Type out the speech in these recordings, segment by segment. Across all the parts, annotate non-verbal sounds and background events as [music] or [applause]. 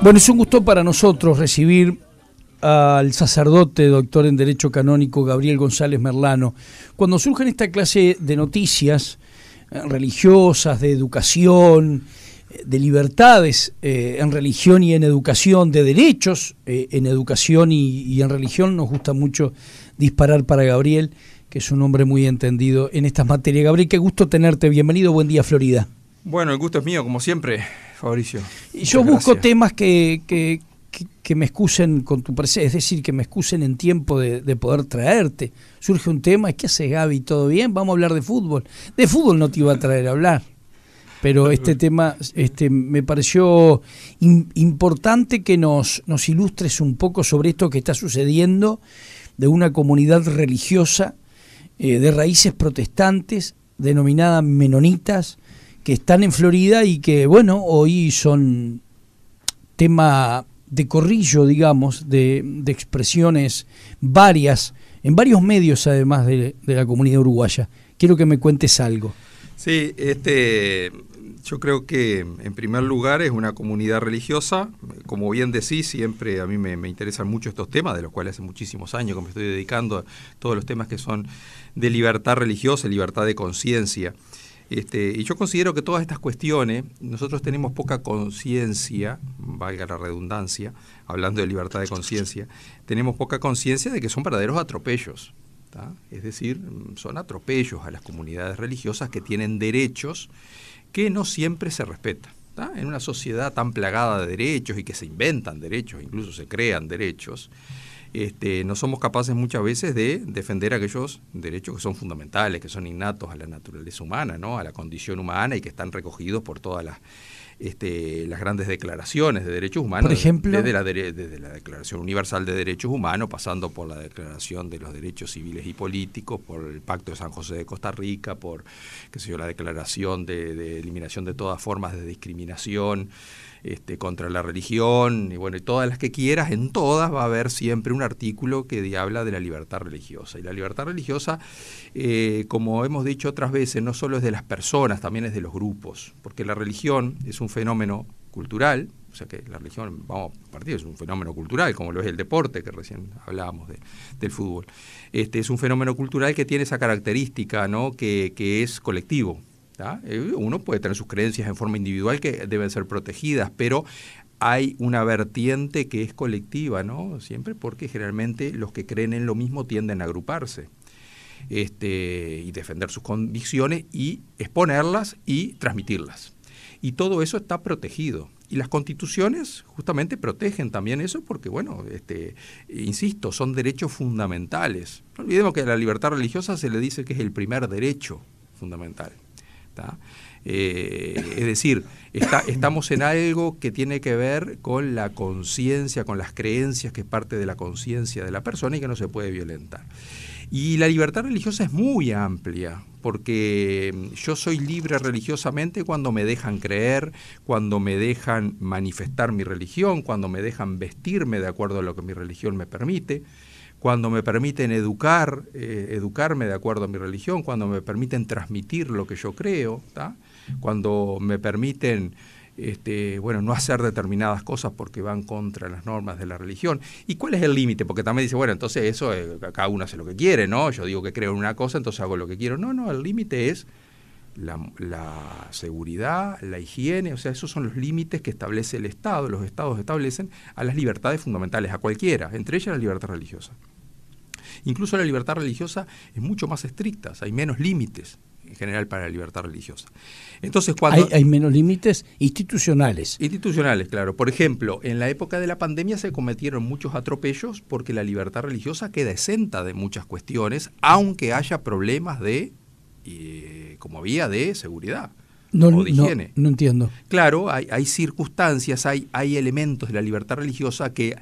Bueno, es un gusto para nosotros recibir al sacerdote, doctor en Derecho Canónico Gabriel González Merlano. Cuando surgen esta clase de noticias eh, religiosas, de educación, eh, de libertades eh, en religión y en educación, de derechos en educación y, y, en religión, nos gusta mucho disparar para Gabriel, que es un hombre muy entendido en estas materias. Gabriel, qué gusto tenerte, bienvenido, buen día Florida. Bueno, el gusto es mío, como siempre. Fabricio. Y yo busco temas que, que, me excusen con tu presencia, es decir, que me excusen en tiempo de, poder traerte. Surge un tema, es que haces Gaby? ¿Todo bien? Vamos a hablar de fútbol. De fútbol no te iba a traer a hablar pero este [laughs] tema este, me pareció importante que nos, ilustres un poco sobre esto que está sucediendo de una comunidad religiosa eh, de raíces protestantes denominada menonitas que están en Florida y que, bueno, hoy son tema de corrillo, digamos, de, expresiones varias, en varios medios además de, la comunidad uruguaya. Quiero que me cuentes algo. Sí, este, yo creo que en primer lugar es una comunidad religiosa. Como bien decís, siempre a mí me, interesan mucho estos temas, de los cuales hace muchísimos años que me estoy dedicando a todos los temas que son de libertad religiosa, libertad de conciencia. Este, y yo considero que todas estas cuestiones, nosotros tenemos poca conciencia, valga la redundancia, hablando de libertad de conciencia, tenemos poca conciencia de que son verdaderos atropellos. Es decir, son atropellos a las comunidades religiosas que tienen derechos que no siempre se respetan. En una sociedad tan plagada de derechos y que se inventan derechos, incluso se crean derechos, este, no somos capaces muchas veces de defender aquellos derechos que son fundamentales, que son innatos a la naturaleza humana, ¿no? a la condición humana y que están recogidos por todas las este, las grandes declaraciones de derechos humanos, ejemplo, desde la, Declaración Universal de Derechos Humanos, pasando por la Declaración de los Derechos Civiles y Políticos, por el Pacto de San José de Costa Rica, por qué sé yo, la Declaración de, Eliminación de todas formas de discriminación. Este, contra la religión, y bueno, todas las que quieras, en todas va a haber siempre un artículo que habla de la libertad religiosa. Y la libertad religiosa, eh, como hemos dicho otras veces, no solo es de las personas, también es de los grupos, porque la religión es un fenómeno cultural, o sea que la religión, vamos a partir, es un fenómeno cultural, como lo es el deporte, que recién hablábamos del fútbol. Este es un fenómeno cultural que tiene esa característica, ¿no? Que, es colectivo. Eh, uno puede tener sus creencias en forma individual que deben ser protegidas, pero hay una vertiente que es colectiva, ¿no? Siempre porque generalmente los que creen en lo mismo tienden a agruparse. Este, y defender sus convicciones y exponerlas y transmitirlas. Y todo eso está protegido. Y las constituciones justamente protegen también eso porque, bueno, este, insisto, son derechos fundamentales. No olvidemos que a la libertad religiosa se le dice que es el primer derecho fundamental. Eh, es decir, estamos en algo que tiene que ver con la conciencia, con las creencias, que es parte de la conciencia de la persona y que no se puede violentar. Y la libertad religiosa es muy amplia, porque mm, yo soy libre religiosamente cuando me dejan creer, cuando me dejan manifestar mi religión, cuando me dejan vestirme de acuerdo a lo que mi religión me permite, cuando me permiten educar, eh, educarme de acuerdo a mi religión, cuando me permiten transmitir lo que yo creo, cuando me permiten este, bueno, no hacer determinadas cosas porque van contra las normas de la religión. ¿Y cuál es el límite? Porque también dice, bueno, entonces eso, eh, cada uno hace lo que quiere, ¿no? Yo digo que creo en una cosa, entonces hago lo que quiero. No, no, el límite es la, la, seguridad, la higiene, o sea, esos son los límites que establece el Estado, los Estados establecen a las libertades fundamentales, a cualquiera, entre ellas la libertad religiosa. Incluso la libertad religiosa es mucho más estricta, hay menos límites general para la libertad religiosa. Entonces, cuando hay, menos límites institucionales. Institucionales, claro. Por ejemplo, en la época de la pandemia se cometieron muchos atropellos porque la libertad religiosa queda exenta de muchas cuestiones, aunque haya problemas de, eh, como había, de seguridad. No, o No, entiendo. Claro, hay, circunstancias, hay, hay elementos de la libertad religiosa que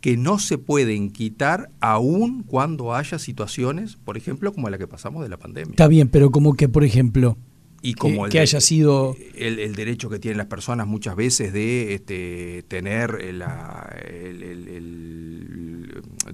que no se pueden quitar aún cuando haya situaciones, por ejemplo, como la que pasamos de la pandemia. Está bien, pero como que, por ejemplo, y como el, haya sido el, derecho que tienen las personas muchas veces de este, tener eh, la, el,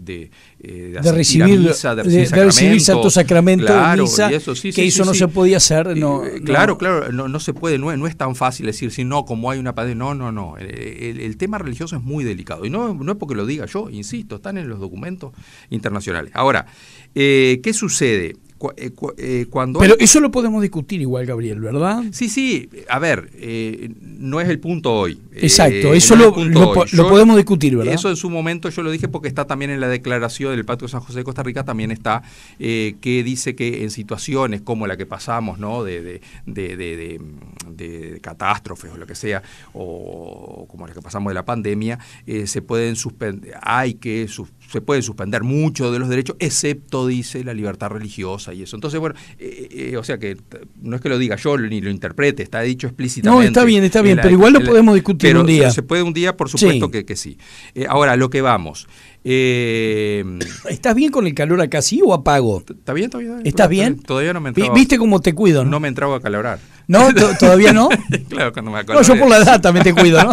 de, eh, de, de, recibir, misa, de, recibir sacramento claro, misa, que eso no se podía hacer no, eh, claro claro no, se puede no, es tan fácil decir si no como hay una pandemia no no no el, tema religioso es muy delicado y no, no es porque lo diga yo insisto están en los documentos internacionales ahora eh, qué sucede eh, eh, Pero eso lo podemos discutir igual, Gabriel, ¿verdad? Sí, sí. A ver, eh, no es el punto hoy. Exacto, eso lo, podemos discutir, ¿verdad? Eso en su momento yo lo dije porque está también en la declaración del Pacto de San José de Costa Rica, también está que dice que en situaciones como la que pasamos, ¿no? De, de, de, de, de catástrofes o lo que sea, o como la que pasamos de la pandemia, se pueden suspender, hay que suspender se puede suspender mucho de los derechos, excepto, dice, la libertad religiosa y eso. Entonces, bueno, eh, eh, eh, o sea que no es que lo diga yo ni lo interprete, está dicho explícitamente. No, está bien, está bien, pero igual lo podemos discutir un día. Se puede un día, por supuesto Que, sí. ahora, lo que vamos. ¿Estás bien con el calor acá, sí o apago? Está bien, ¿Estás bien? Todavía no me ¿Viste cómo te cuido? No, me entraba a calorar. ¿No? ¿Todavía no? [laughs] claro, cuando me No, yo por la edad también te cuido, ¿no?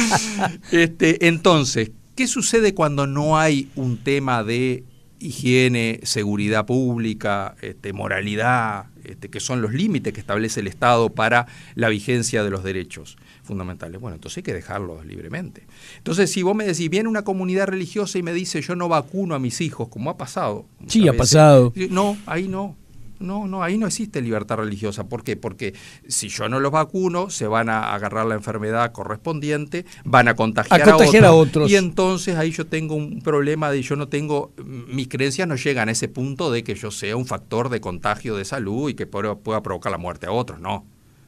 [laughs] este, entonces, ¿Qué sucede cuando no hay un tema de higiene, seguridad pública, este, moralidad, este, que son los límites que establece el Estado para la vigencia de los derechos fundamentales? Bueno, entonces hay que dejarlos libremente. Entonces, si vos me decís, viene una comunidad religiosa y me dice, yo no vacuno a mis hijos, como ha pasado. Sí, ha pasado. No, ahí no. No, no, ahí no existe libertad religiosa. ¿Por qué? Porque si yo no los vacuno, se van a agarrar la enfermedad correspondiente, van a contagiar a, otros, otros. Y entonces ahí yo tengo un problema de yo no tengo, mis creencias no llegan a ese punto de que yo sea un factor de contagio de salud y que pueda provocar la muerte a otros, no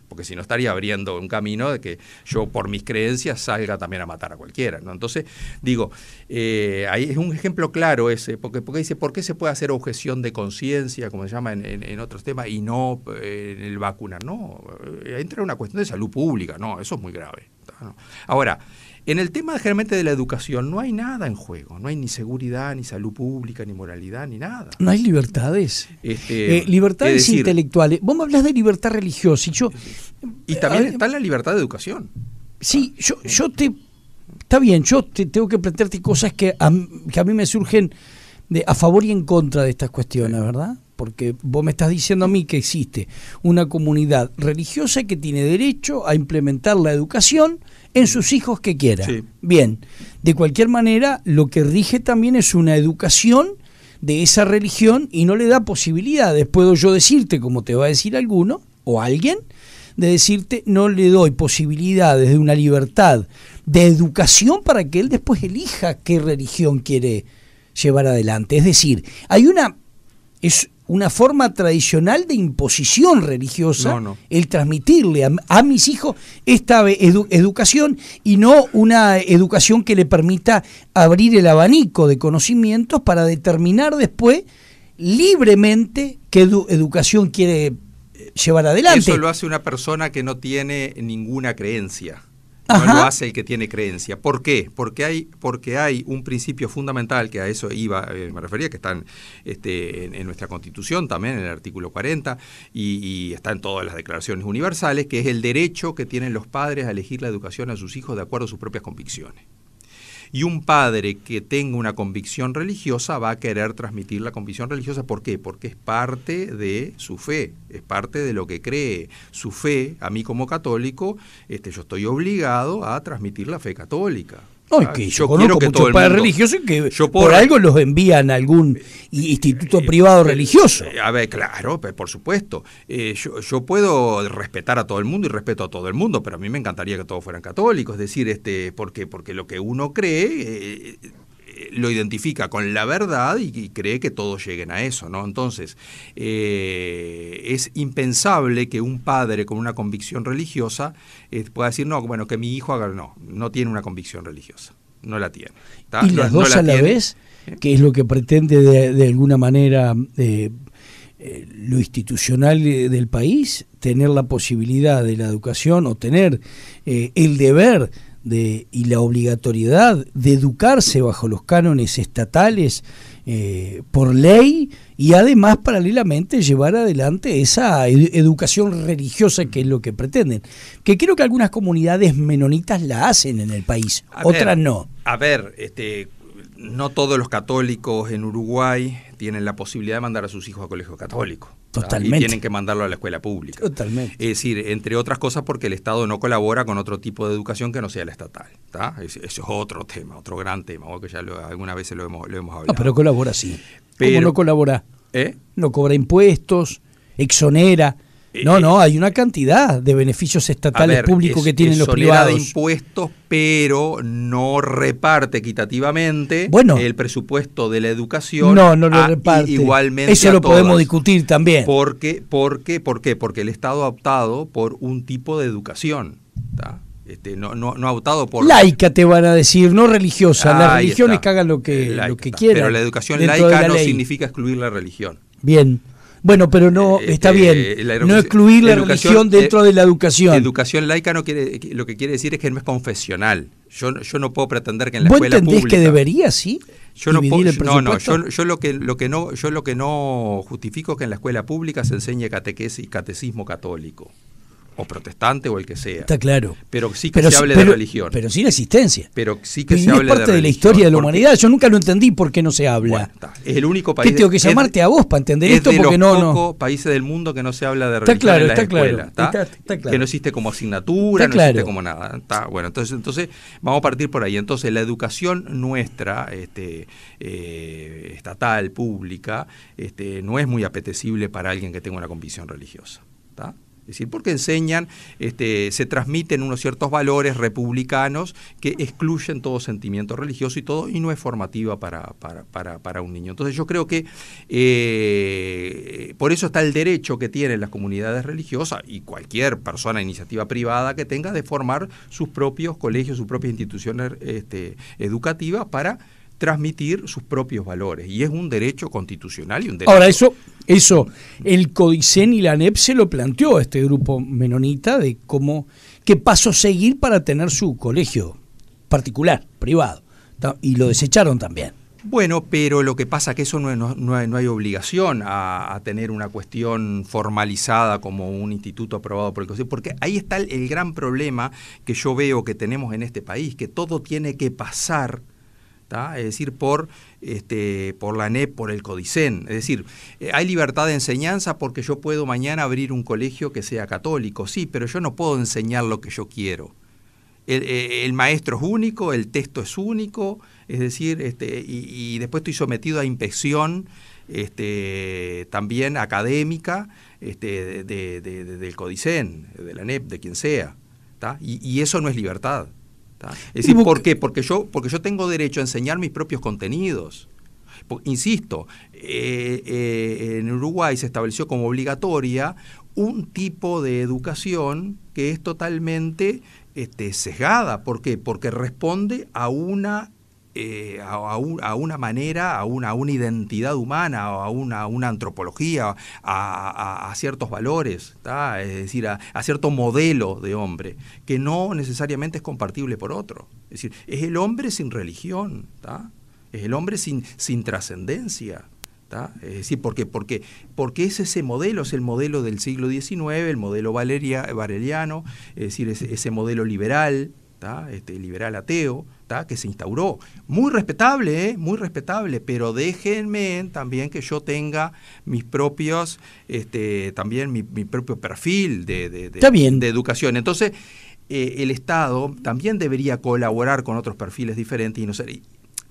porque si no estaría abriendo un camino de que yo por mis creencias salga también a matar a cualquiera. ¿no? Entonces, digo, eh, ahí es un ejemplo claro ese, porque, porque dice, ¿por qué se puede hacer objeción de conciencia, como se llama en, otros temas, y no eh, en el vacunar? No, eh, entra una cuestión de salud pública, no, eso es muy grave. Ahora, en el tema generalmente de la educación no hay nada en juego, no hay ni seguridad, ni salud pública, ni moralidad, ni nada. No hay libertades. Este, eh, libertades intelectuales. Vos me hablas de libertad religiosa y yo... Y también eh, está la libertad de educación. Sí, yo, yo te... Está bien, yo te tengo que plantearte cosas que a, que mí me surgen de, a favor y en contra de estas cuestiones, ¿verdad? porque vos me estás diciendo a mí que existe una comunidad religiosa que tiene derecho a implementar la educación en sus hijos que quiera. Bien, de cualquier manera, lo que rige también es una educación de esa religión y no le da posibilidades. Puedo yo decirte, como te va a decir alguno o alguien, de decirte, no le doy posibilidades de una libertad de educación para que él después elija qué religión quiere llevar adelante. Es decir, hay una... Es, una forma tradicional de imposición religiosa el transmitirle a, mis hijos esta educación y no una educación que le permita abrir el abanico de conocimientos para determinar después libremente qué educación quiere eh, llevar adelante. Eso lo hace una persona que no tiene ninguna creencia no lo hace el que tiene creencia. ¿Por qué? Porque hay, porque hay un principio fundamental que a eso iba, eh, me refería, que está este, en, nuestra Constitución también, en el artículo 40, y, y, está en todas las declaraciones universales, que es el derecho que tienen los padres a elegir la educación a sus hijos de acuerdo a sus propias convicciones. Y un padre que tenga una convicción religiosa va a querer transmitir la convicción religiosa. ¿Por qué? Porque es parte de su fe, es parte de lo que cree. Su fe, a mí como católico, este, yo estoy obligado a transmitir la fe católica. No, es ah, que yo, conozco que muchos padres religiosos que por, algo los envían a algún instituto eh, eh, privado eh, religioso. A ver, claro, por supuesto. yo, puedo respetar a todo el mundo y respeto a todo el mundo, pero a mí me encantaría que todos fueran católicos. Es decir, este, porque, porque lo que uno cree lo identifica con la verdad y, cree que todos lleguen a eso, ¿no? Entonces, eh, es impensable que un padre con una convicción religiosa eh, pueda decir, no, bueno, que mi hijo haga, no, no tiene una convicción religiosa, no la tiene. Y las dos a la vez, que es lo que pretende de, alguna manera... Eh, lo institucional del país, tener la posibilidad de la educación o tener el deber y la obligatoriedad de educarse bajo los cánones estatales eh, por ley y además paralelamente llevar adelante esa educación religiosa que es lo que pretenden. Que creo que algunas comunidades menonitas la hacen en el país, otras no. A ver, este, no todos los católicos en Uruguay tienen la posibilidad de mandar a sus hijos a colegio católico. Totalmente. Y tienen que mandarlo a la escuela pública. Totalmente. Es decir, entre otras cosas porque el Estado no colabora con otro tipo de educación que no sea la estatal. Eso es otro tema, otro gran tema, que ya alguna vez lo hemos, hablado. pero colabora sí. Pero, ¿Cómo no colabora? ¿Eh? No cobra impuestos, exonera. No, eh, no, hay una cantidad de beneficios estatales públicos que tienen los privados. de impuestos, pero no reparte equitativamente el presupuesto de la educación. No, no lo reparte. Igualmente Eso lo podemos discutir también. Porque, ¿Por qué? Porque el Estado ha optado por un tipo de educación. Este, no, no, ha optado por... Laica te van a decir, no religiosa. Las religiones que hagan lo que, que quieran. Pero la educación laica no significa excluir la religión. Bien. Bueno, pero no, eh, está este, bien, no excluir la religión e dentro de la educación. Educación laica no quiere, eh, lo que quiere decir es que no es confesional. Yo, no puedo pretender que en la ¿Vos escuela entendés que debería, sí? Yo no, puedo, no, no, yo, yo, lo que, lo que no, yo lo que no justifico es que en la escuela pública se enseñe catequesis, catecismo católico o protestante o el que sea. Está claro. Pero sí que se hable de religión. Pero sin existencia. Pero sí que se hable de Es parte de la historia de la humanidad. Yo nunca lo entendí por qué no se habla. es el único país. tengo que llamarte a vos para entender esto porque países del mundo que no se habla de religión. Está claro, está, claro Que no existe como asignatura, no existe como nada. Está, bueno, entonces, entonces vamos a partir por ahí. Entonces la educación nuestra, este, eh, estatal, pública, este, no es muy apetecible para alguien que tenga una convicción religiosa. ¿Está? Es decir, porque enseñan, este, se transmiten unos ciertos valores republicanos que excluyen todo sentimiento religioso y todo, y no es formativa para, para, para, para un niño. Entonces yo creo que eh, por eso está el derecho que tienen las comunidades religiosas y cualquier persona, iniciativa privada que tenga de formar sus propios colegios, sus propias instituciones este, educativas para transmitir sus propios valores. Y es un derecho constitucional y un Ahora, eso, eso el CODICEN y la ANEP se lo planteó a este grupo menonita de cómo, qué paso seguir para tener su colegio particular, privado. Y lo desecharon también. Bueno, pero lo que pasa es que eso no, no, hay obligación a, tener una cuestión formalizada como un instituto aprobado por el Consejo, porque ahí está el gran problema que yo veo que tenemos en este país, que todo tiene que pasar es decir, por, este, por la ANEP, por el CODICEN. Es decir, eh, hay libertad de enseñanza porque yo puedo mañana abrir un colegio que sea católico, sí, pero yo no puedo enseñar lo que yo quiero. El, eh, maestro es único, el texto es único, es decir, este, y, después estoy sometido a inspección este, también académica este, del CODICEN, de la ANEP, de quien sea. y, eso no es libertad. ¿por qué? Porque yo, porque yo tengo derecho a enseñar mis propios contenidos. Insisto, eh, eh, en Uruguay se estableció como obligatoria un tipo de educación que es totalmente este, sesgada. ¿Por qué? Porque responde a una eh, a, una manera, a una, identidad humana, a una, una antropología, a, ciertos valores, es decir, a, cierto modelo de hombre, que no necesariamente es compartible por otro. Es decir, es el hombre sin religión, es el hombre sin, sin trascendencia. Es decir, ¿por qué? Porque, es ese modelo, es el modelo del siglo XIX, el modelo valeria, valeriano, es decir, ese modelo liberal, este, liberal ateo, que se instauró. Muy respetable, ¿eh? muy respetable, pero déjenme también que yo tenga mis propios, este, también mi, propio perfil de, de, de, educación. Entonces, eh, el Estado también debería colaborar con otros perfiles diferentes y no ser...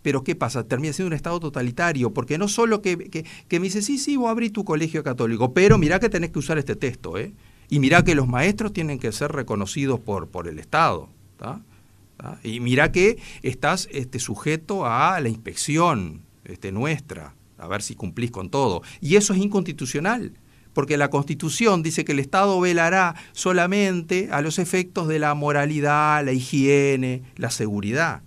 Pero ¿qué pasa? Termina siendo un Estado totalitario, porque no solo que, me dice, sí, sí, voy a abrir tu colegio católico, pero mirá que tenés que usar este texto, ¿eh? Y mirá que los maestros tienen que ser reconocidos por, por el Estado, ¿tá? ¿Ah? Y mira que estás este, sujeto a la inspección este, nuestra, a ver si cumplís con todo. Y eso es inconstitucional, porque la Constitución dice que el Estado velará solamente a los efectos de la moralidad, la higiene, la seguridad.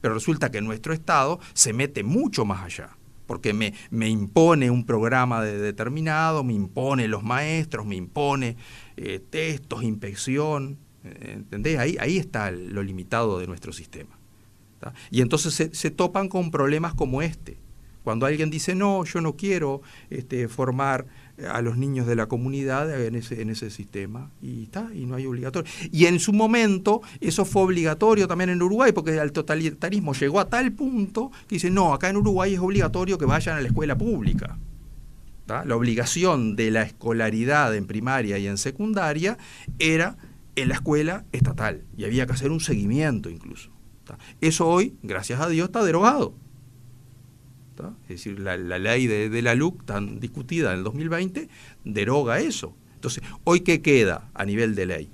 Pero resulta que nuestro Estado se mete mucho más allá porque me, impone un programa de determinado, me impone los maestros, me impone eh, textos, inspección, ¿Entendés? Ahí, ahí está lo limitado de nuestro sistema. Y entonces se, topan con problemas como este. Cuando alguien dice, no, yo no quiero este, formar a los niños de la comunidad en ese, en ese sistema, y está, y no hay obligatorio. Y en su momento eso fue obligatorio también en Uruguay, porque el totalitarismo llegó a tal punto que dice, no, acá en Uruguay es obligatorio que vayan a la escuela pública. La obligación de la escolaridad en primaria y en secundaria era en la escuela estatal y había que hacer un seguimiento incluso. Eso hoy, gracias a Dios, está derogado. Es decir, la, ley de, la LUC tan discutida en el 2020 deroga eso. Entonces, hoy qué queda a nivel de ley?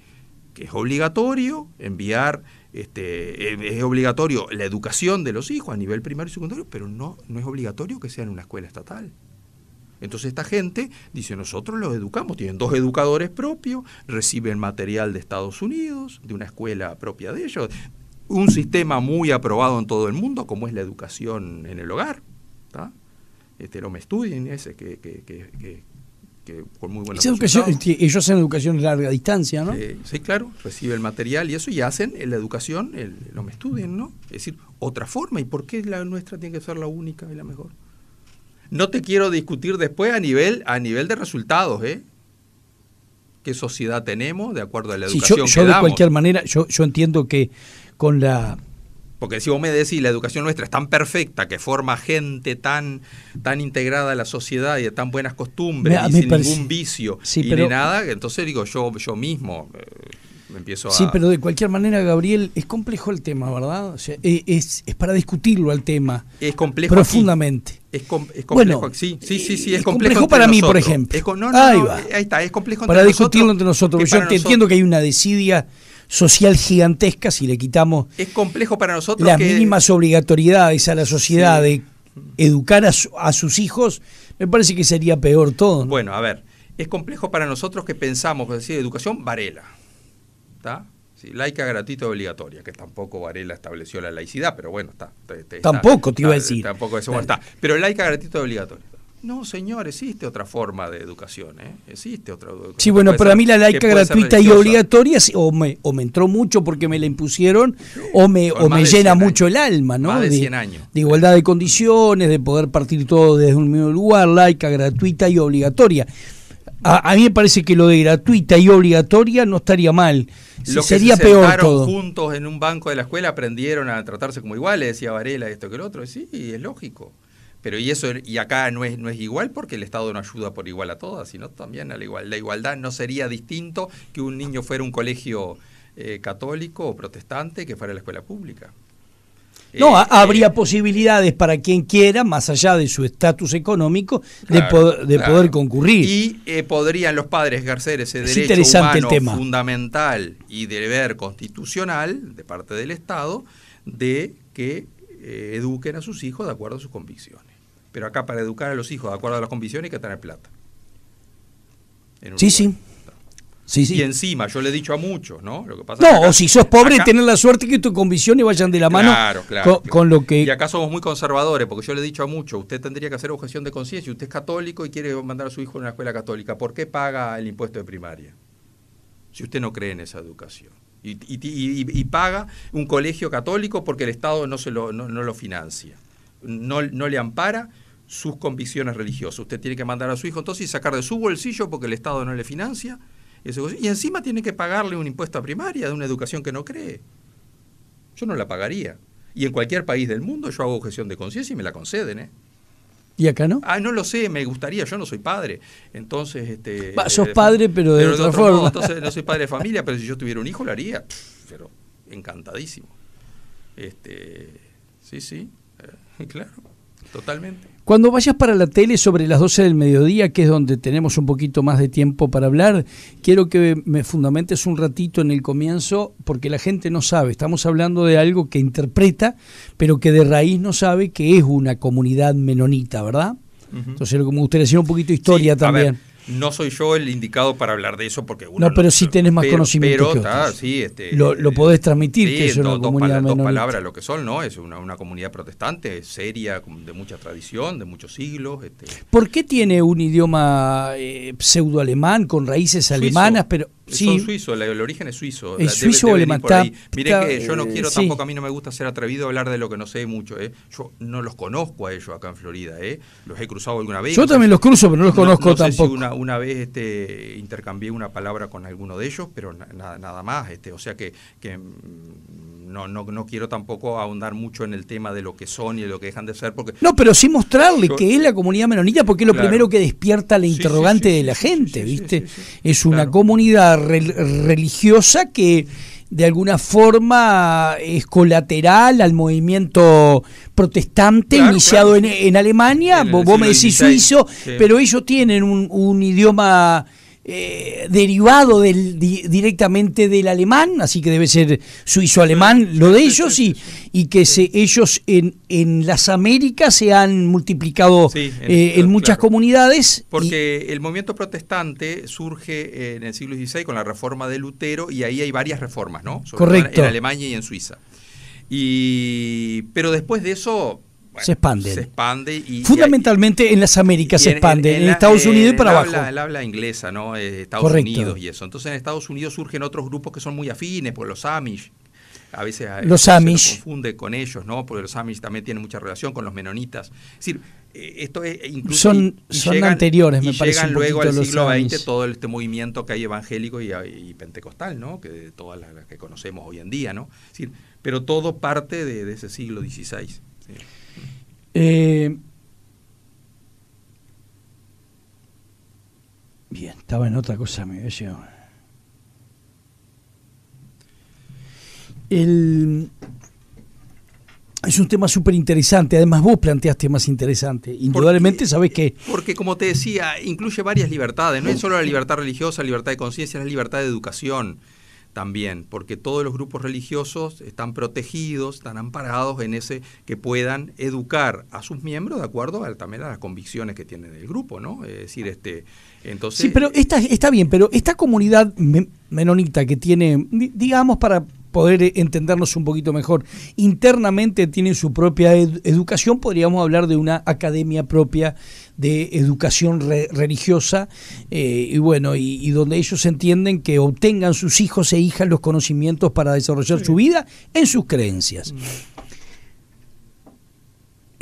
Que es obligatorio enviar, este, es obligatorio la educación de los hijos a nivel primario y secundario, pero no, no es obligatorio que sea en una escuela estatal. Entonces esta gente dice, nosotros los educamos, tienen dos educadores propios, reciben material de Estados Unidos, de una escuela propia de ellos, un sistema muy aprobado en todo el mundo, como es la educación en el hogar. Este, lo me estudien ese que, que, con muy buena Ellos hacen educación a larga distancia, ¿no? sí, claro, reciben el material y eso, y hacen la educación, el, lo me estudien, ¿no? Es decir, otra forma, ¿y por qué la nuestra tiene que ser la única y la mejor? No te quiero discutir después a nivel, a nivel de resultados, ¿eh? ¿Qué sociedad tenemos de acuerdo a la educación yo, yo de cualquier manera, yo, yo entiendo que con la porque si vos me decís, la educación nuestra es tan perfecta, que forma gente tan, tan integrada a la sociedad y de tan buenas costumbres, y sin ningún vicio ni nada, entonces digo, yo, yo mismo... Eh, Sí, pero de cualquier manera, Gabriel, es complejo el tema, ¿verdad? E-, es, para discutirlo al tema. Es complejo. Profundamente. Es, complejo. sí, sí, sí, es, complejo, para mí, por ejemplo. ahí, ahí, está, es complejo Para discutirlo entre nosotros. Yo entiendo que hay una desidia social gigantesca si le quitamos es complejo para nosotros las mínimas obligatoriedades a la sociedad de educar a, a sus hijos, me parece que sería peor todo. Bueno, a ver, es complejo para nosotros que pensamos, es decir, educación Varela. ¿Está? Sí, laica, gratuita, obligatoria, que tampoco Varela estableció la laicidad, pero bueno, está. tampoco te iba a decir. Tampoco eso, está. Pero laica, gratuita, obligatoria. No, señor, existe otra forma de educación, ¿eh? Existe otra Sí, bueno, para mí la laica gratuita y obligatoria o me, o me entró mucho porque me la impusieron o me, o me llena mucho el alma, ¿no? de, 100 años. de igualdad de condiciones, de poder partir todo desde un mismo lugar, laica, gratuita y obligatoria. A, mí me parece que lo de gratuita y obligatoria no estaría mal. sería peor todo. juntos en un banco de la escuela aprendieron a tratarse como iguales, decía Varela, esto que el otro. Sí, es lógico. Pero y eso y acá no es no es igual porque el Estado no ayuda por igual a todas, sino también a la igualdad. La igualdad no sería distinto que un niño fuera un colegio eh, católico o protestante que fuera la escuela pública. No, este, habría posibilidades para quien quiera, más allá de su estatus económico, de, poder, concurrir. Y eh, podrían los padres ejercer ese derecho humano fundamental y deber constitucional de parte del Estado de que eh, eduquen a sus hijos de acuerdo a sus convicciones. Pero acá para educar a los hijos de acuerdo a las convicciones hay que tener plata. Sí, sí. Sí, Y encima, yo le he dicho a muchos, ¿no? no, o si sos pobre, tenés la suerte que tus convicciones vayan de la mano claro, claro, con, lo que... Y acá somos muy conservadores, porque yo le he dicho a muchos, usted tendría que hacer objeción de conciencia, usted es católico y quiere mandar a su hijo a una escuela católica, ¿por qué paga el impuesto de primaria? Si usted no cree en esa educación. Y, paga un colegio católico porque el Estado no, se lo, lo financia, no, no le ampara sus convicciones religiosas. Usted tiene que mandar a su hijo entonces y sacar de su bolsillo porque el Estado no le financia y encima tiene que pagarle un impuesto a primaria de una educación que no cree. Yo no la pagaría. Y en cualquier país del mundo yo hago objeción de conciencia y me la conceden, ¿eh? ¿Y acá no? Ah, no lo sé, me gustaría, yo no soy padre. Entonces, este. padre, pero de, otra forma. entonces, no soy padre de familia, pero si yo tuviera un hijo lo haría. pero encantadísimo. Este. Sí, sí. Eh, [laughs] claro. Totalmente. Cuando vayas para la tele sobre las 12 del mediodía, que es donde tenemos un poquito más de tiempo para hablar, quiero que me fundamentes un ratito en el comienzo, porque la gente no sabe, estamos hablando de algo que interpreta, pero que de raíz no sabe que es una comunidad menonita, ¿verdad? Entonces como usted decía, un poquito de historia también. No soy yo el indicado para hablar de eso porque uno No, pero si tienes más conocimiento. Este, lo, eh, podés transmitir, es una dos, comunidad palabras lo que son, ¿no? Es una, comunidad protestante, seria, de mucha tradición, de muchos siglos. Este. ¿Por qué tiene un idioma eh, pseudo-alemán, con raíces alemanas? pero Sí. Son suizos, el origen es suizo. ¿Es suizo o alemán? Mire que yo no eh, quiero, tampoco a mí no me gusta ser atrevido a hablar de lo que no sé mucho. ¿eh? Yo no los conozco a ellos acá en Florida. ¿eh? Los he cruzado alguna vez. Yo también los cruzo, pero no los conozco tampoco una vez este, intercambié una palabra con alguno de ellos, pero nada más. Este, o sea que, mm, no, no, quiero tampoco ahondar mucho en el tema de lo que son y de lo que dejan de ser. porque No, pero sí mostrarle que es la comunidad menonita porque es lo primero que despierta la interrogante de la gente, ¿viste? es una comunidad religiosa que de alguna forma es colateral al movimiento protestante iniciado En, Alemania, vos, me decís suizo, pero ellos tienen un, un idioma eh, derivado directamente del alemán, así que debe ser suizo-alemán lo de ellos, y, y que se, ellos en, las Américas se han multiplicado en, eh, muchas comunidades. Porque el movimiento protestante surge eh, en el siglo XVI con la reforma de Lutero, y ahí hay varias reformas, ¿no? correcto. En Alemania y en Suiza. pero después de eso se expande. Se expande y, Fundamentalmente en las Américas se expande, en, Estados Unidos y para abajo. Habla, habla inglesa, ¿no? Eh, Estados Unidos y eso. Entonces en Estados Unidos surgen otros grupos que son muy afines, por pues los Amish. A veces los se Amish. se confunde con ellos, ¿no? Porque los Amish también tienen mucha relación con los menonitas. Es decir, eh, esto es incluso son, son anteriores, me y parece. Llegan luego al siglo XX todo este movimiento que hay evangélico y, pentecostal, ¿no? Que todas las, que conocemos hoy en día, ¿no? Es decir, pero todo parte de, de ese siglo XVI. Sí. Eh, bien, estaba en otra cosa, me decía. El, es un tema súper interesante, además vos planteaste temas interesantes Indudablemente sabés que... Porque como te decía, incluye varias libertades, no es solo la libertad religiosa, la libertad de conciencia, es la libertad de educación, también, porque todos los grupos religiosos están protegidos, están amparados en ese que puedan educar a sus miembros de acuerdo a, también a las convicciones que tienen el grupo, ¿no? Es decir, este, entonces... Sí, pero eh, esta, está bien, pero esta comunidad menonita que tiene, digamos, para poder entendernos un poquito mejor. Internamente tienen su propia educación, podríamos hablar de una academia propia de educación religiosa eh, y bueno, y, donde ellos entienden que obtengan sus hijos e hijas los conocimientos para desarrollar su vida en sus creencias. Mm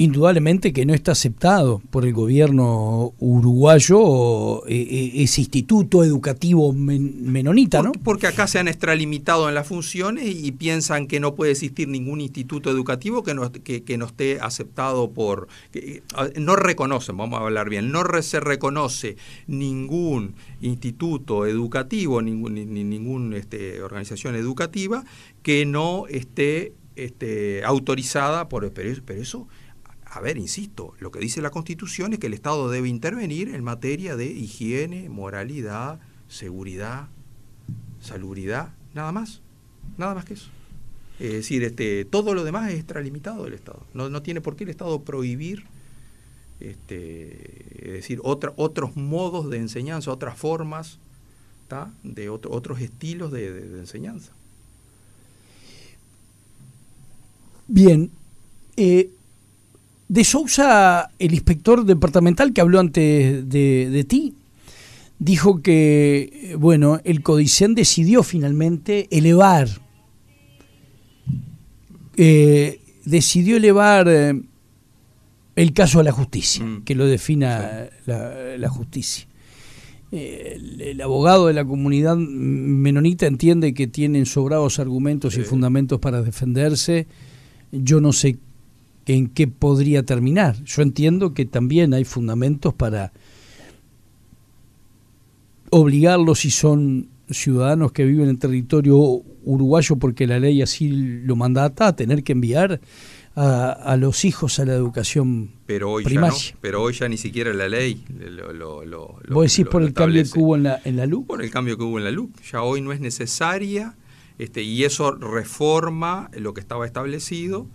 indudablemente que no está aceptado por el gobierno uruguayo eh, eh, ese instituto educativo menonita, ¿no? Porque acá se han extralimitado en las funciones y piensan que no puede existir ningún instituto educativo que no, que, no esté aceptado por... Eh, no reconocen, vamos a hablar bien, no se reconoce ningún instituto educativo, ningún, este, organización educativa que no esté este, autorizada por... pero eso a ver, insisto, lo que dice la Constitución es que el Estado debe intervenir en materia de higiene, moralidad, seguridad, salubridad, nada más, nada más que eso. Es decir, este, todo lo demás es extralimitado del Estado. No, tiene por qué el Estado prohibir este, decir, otra, otros modos de enseñanza, otras formas, de otros estilos de, enseñanza. Bien, eh, de Sousa, el inspector departamental que habló antes de, ti, dijo que, bueno, el Codicen decidió finalmente elevar, eh, decidió elevar eh, el caso a la justicia, mm. que lo defina la, justicia. Eh, el, abogado de la comunidad menonita entiende que tienen sobrados argumentos y fundamentos para defenderse. Yo no sé en qué podría terminar. Yo entiendo que también hay fundamentos para obligarlos si son ciudadanos que viven en territorio uruguayo porque la ley así lo mandata a tener que enviar a, los hijos a la educación pero hoy primaria. Ya pero hoy ya ni siquiera la ley lo, lo, ¿Vos por el cambio que hubo en la, en Por el cambio que hubo en la luz. Ya hoy no es necesaria este, y eso reforma lo que estaba establecido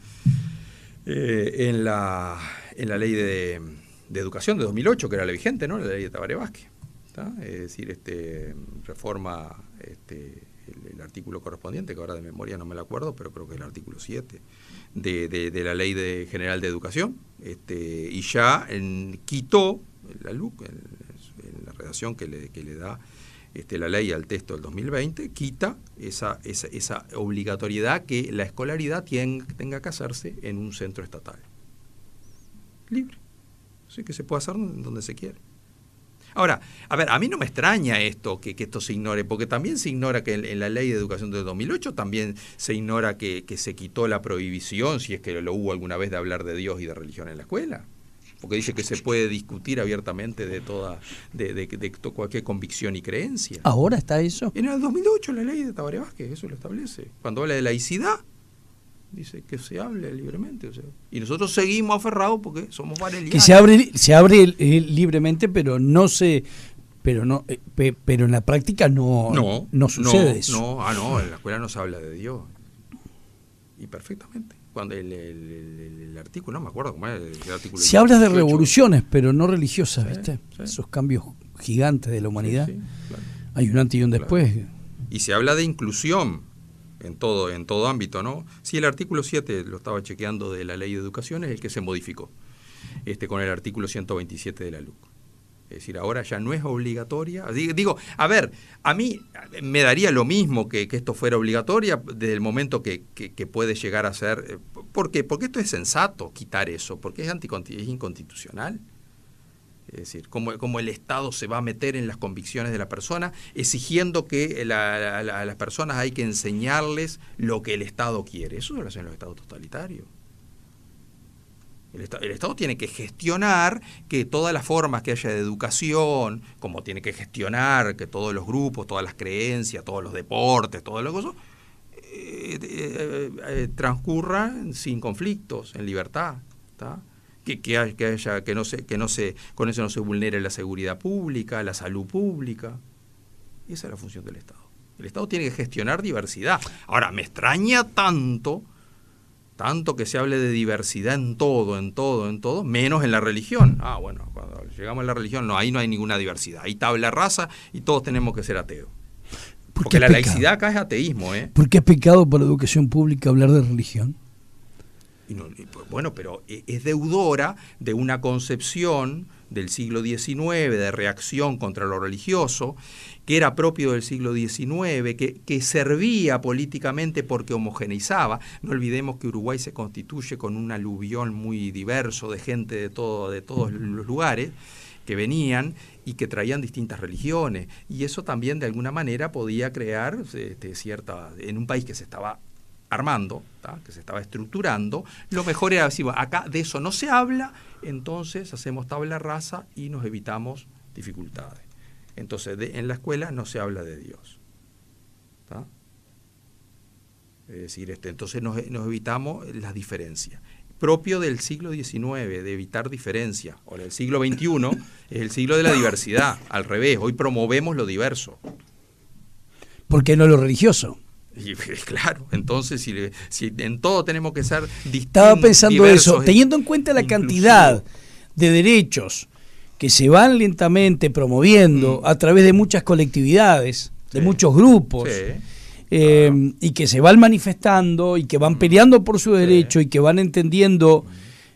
eh, en, la, en la ley de, de, educación de 2008, que era la vigente, ¿no? La ley de Tabaré Vázquez. Es decir, este, reforma este, el, artículo correspondiente, que ahora de memoria no me lo acuerdo, pero creo que es el artículo 7 de, la Ley de General de Educación, este, y ya quitó la LUC, en, la redacción que le, que le da este, la ley al texto del 2020 quita esa, esa, obligatoriedad que la escolaridad tenga que hacerse en un centro estatal. Libre. Así que se puede hacer donde se quiere. Ahora, a ver, a mí no me extraña esto, que, esto se ignore, porque también se ignora que en, la ley de educación del 2008 también se ignora que se quitó la prohibición, si es que lo hubo alguna vez, de hablar de Dios y de religión en la escuela porque dice que se puede discutir abiertamente de toda de, de, de, cualquier convicción y creencia. ¿Ahora está eso? En el 2008 la ley de Tabaré Vázquez eso lo establece. Cuando habla de laicidad, dice que se hable libremente. y nosotros seguimos aferrados porque somos varios Que se abre, se abre eh, libremente, pero no se... Pero, no, eh, pero en la práctica no, no, sucede eso. No, ah, no, en la escuela no se habla de Dios. Y perfectamente cuando el, artículo, no me acuerdo cómo es el artículo. Si hablas de revoluciones, pero no religiosas, ¿viste? Esos cambios gigantes de la humanidad. Hay un antes y un después. Y se habla de inclusión en todo, en todo ámbito, ¿no? Sí, el artículo 7, lo estaba chequeando de la ley de educación, es el que se modificó este, con el artículo 127 de la LUC. Es decir, ahora ya no es obligatoria. Digo, a ver, a mí me daría lo mismo que, esto fuera obligatoria desde el momento que, puede llegar a ser. Eh, ¿Por qué? Porque esto es sensato quitar eso, porque es, es inconstitucional. Es decir, como, el Estado se va a meter en las convicciones de la persona, exigiendo que a las personas hay que enseñarles lo que el Estado quiere. Eso lo hacen los estados totalitarios. El, Estado, tiene que gestionar que todas las formas que haya de educación, como tiene que gestionar que todos los grupos, todas las creencias, todos los deportes, todo lo cosas, eh, eh, eh, transcurran sin conflictos, en libertad. Que, que, haya, que no se, que no se, con eso no se vulnere la seguridad pública, la salud pública. Esa es la función del Estado. El Estado tiene que gestionar diversidad. Ahora, me extraña tanto tanto que se hable de diversidad en todo, en todo, en todo, menos en la religión. Ah, bueno, cuando llegamos a la religión, no, ahí no hay ninguna diversidad. Ahí tabla raza y todos tenemos que ser ateos. Porque la laicidad acá es ateísmo. ¿eh? ¿Por qué es pecado para la educación pública hablar de religión? Y no, pues, bueno, pero e, es deudora de una concepción del siglo XIX, de reacción contra lo religioso, que era propio del siglo XIX, que, servía políticamente porque homogeneizaba. No olvidemos que Uruguay se constituye con un aluvión muy diverso de gente de, todo, de todos los lugares que venían y que traían distintas religiones. Y eso también de alguna manera podía crear este, cierta, en un país que se estaba armando, que se estaba estructurando, lo mejor era decir, acá de eso no se habla, entonces hacemos tabla rasa y nos evitamos dificultades. Entonces, en la escuela no se habla de Dios. Es decir, este, entonces nos, nos evitamos las diferencias propio del siglo XIX, de evitar diferencias. Ahora, el siglo XXI [laughs] es el siglo de la diversidad, al revés, hoy promovemos lo diverso. ¿Por qué no lo religioso? Y, [laughs] claro, entonces si, si en todo tenemos que ser distintos. Estaba pensando eso, teniendo en cuenta la cantidad de derechos que se van lentamente promoviendo mm. a través de muchas colectividades, de muchos grupos. Eh, y que se van manifestando y que van mm. peleando por su derecho y que van entendiendo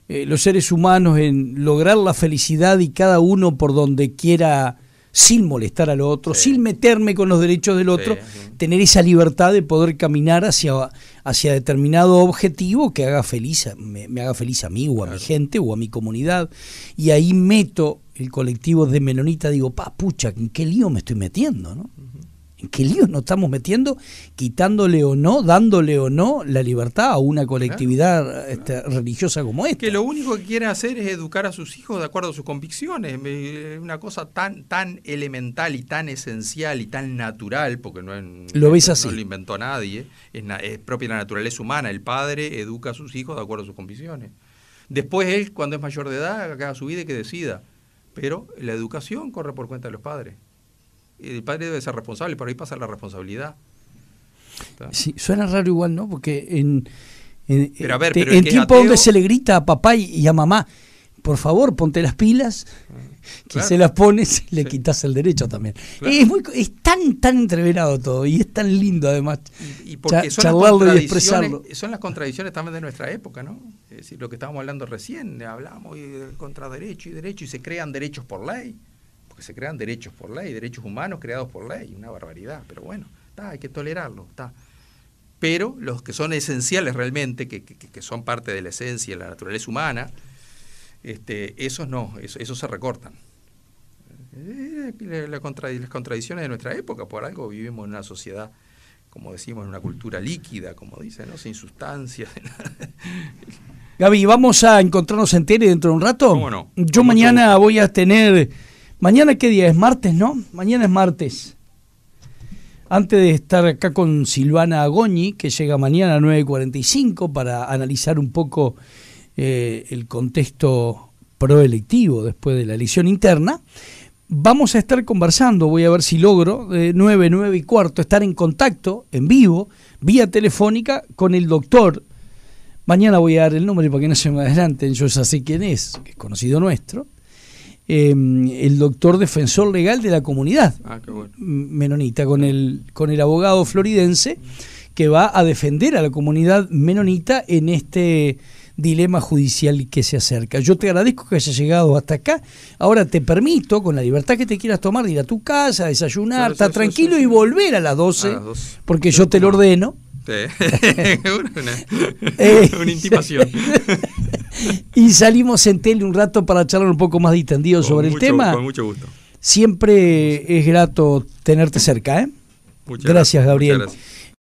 eh, los seres humanos en lograr la felicidad y cada uno por donde quiera sin molestar al otro, sin meterme con los derechos del otro, tener esa libertad de poder caminar hacia, hacia determinado objetivo que haga feliz, me, haga feliz a mí o a mi gente o a mi comunidad. Y ahí meto el colectivo de Melonita digo, pa, pucha, ¿en qué lío me estoy metiendo? ¿no? en qué líos nos estamos metiendo, quitándole o no, dándole o no la libertad a una colectividad este, religiosa como esta. Que lo único que quieren hacer es educar a sus hijos de acuerdo a sus convicciones. Es eh, Una cosa tan, tan elemental y tan esencial y tan natural, porque no, ¿Lo, inventó nadie, es, es propia la naturaleza humana. El padre educa a sus hijos de acuerdo a sus convicciones. Después él, cuando es mayor de edad, haga su vida y que decida. Pero la educación corre por cuenta de los padres el padre debe ser responsable, por ahí pasa la responsabilidad. Sí, suena raro igual, ¿no? Porque en, en, tiempo donde se le grita a papá y, a mamá, por favor, ponte las pilas, ah, que se las pones, le quitas el derecho también. Es, muy, tan, tan entreverado todo y es tan lindo además y, porque Son las contradicciones también de nuestra época, ¿no? Es decir, lo que estábamos hablando recién, hablamos eh, contra derecho y derecho y se crean derechos por ley se crean derechos por ley, derechos humanos creados por ley, una barbaridad, pero bueno, está, hay que tolerarlo, está. Pero los que son esenciales realmente, que, son parte de la esencia, de la naturaleza humana, este, esos no, esos, se recortan. Eh, las contradicciones de nuestra época, por algo vivimos en una sociedad, como decimos, en una cultura líquida, como dicen, ¿no? sin sustancia. [laughs] Gaby, ¿vamos a encontrarnos en tele dentro de un rato? Yo mañana voy a tener Mañana qué día es martes, ¿no? Mañana es martes. Antes de estar acá con Silvana Agoñi, que llega mañana a 9.45 para analizar un poco eh, el contexto proelectivo después de la elección interna, vamos a estar conversando, voy a ver si logro, de 9, 9 y cuarto, estar en contacto, en vivo, vía telefónica, con el doctor. Mañana voy a dar el nombre para que no se me adelanten, yo ya sé quién es, que es conocido nuestro eh, el doctor defensor legal de la comunidad ah, menonita, con el, con el abogado floridense que va a defender a la comunidad menonita en este dilema judicial que se acerca. Yo te agradezco que hayas llegado hasta acá. Ahora te permito, con la libertad que te quieras tomar, de ir a tu casa, desayunar, estar tranquilo y volver a a las 12. porque yo te lo ordeno. [laughs] Eh, [laughs] una, intimación. [laughs] y salimos en tele un rato para charlar un poco más distendido sobre el tema. Siempre es grato tenerte cerca, ¿eh? gracias, Gabriel.